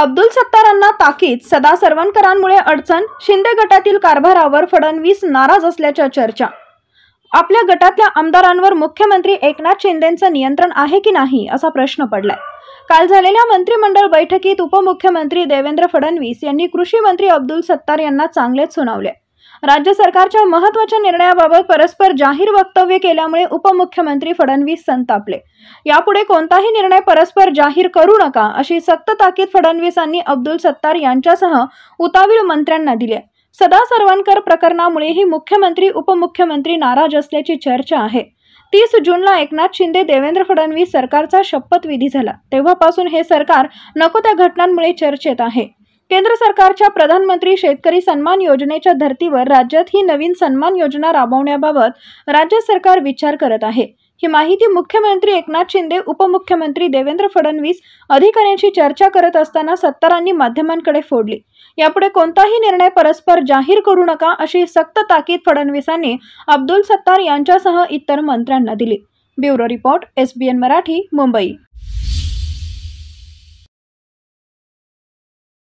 अब्दुल सत्तारांना ताकीद सदा सर्वंकरांमुळे अडचण शिंदे गटातील कारभारावर फडणवीस नाराज असल्याच्या चर्चा आपल्या गटातल्या आमदारांवर मुख्यमंत्री एकनाथ शिंदेचं नियंत्रण आहे की नाही असा प्रश्न पडलाय काल झालेल्या मंत्रिमंडळ बैठकीत उपमुख्यमंत्री देवेंद्र फडणवीस यांनी कृषी मंत्री अब्दुल सत्तार यांना चांगलेच सुनावले राज्य सरकारच्या महत्वाच्या निर्णयाबाबत परस्पर जाहीर वक्तव्य केल्यामुळे उपमुख्यमंत्री फडणवीस संतापले यापुढे कोणताही निर्णय परस्पर जाहीर करू नका अशी सक्त ताकीद फडणवीसांनी अब्दुल सत्तार यांच्यासह उतावीळ मंत्र्यांना दिली सदा सर्वणकर प्रकरणामुळेही मुख्यमंत्री उपमुख्यमंत्री नाराज असल्याची चर्चा आहे तीस जूनला एकनाथ शिंदे देवेंद्र फडणवीस सरकारचा शपथविधी झाला तेव्हापासून हे सरकार नको त्या घटनांमुळे चर्चेत आहे केंद्र सरकारच्या प्रधानमंत्री शेतकरी सन्मान योजनेच्या धर्तीवर राज्यात ही नवीन सन्मान योजना राबवण्याबाबत राज्य सरकार विचार करत आहे ही माहिती मुख्यमंत्री एकनाथ शिंदे उपमुख्यमंत्री देवेंद्र फडणवीस अधिकाऱ्यांशी चर्चा करत असताना सत्तारांनी माध्यमांकडे फोडली यापुढे कोणताही निर्णय परस्पर जाहीर करू नका अशी सक्त ताकीद फडणवीसांनी अब्दुल सत्तार यांच्यासह इतर मंत्र्यांना दिली bureau report SBN Marathi Mumbai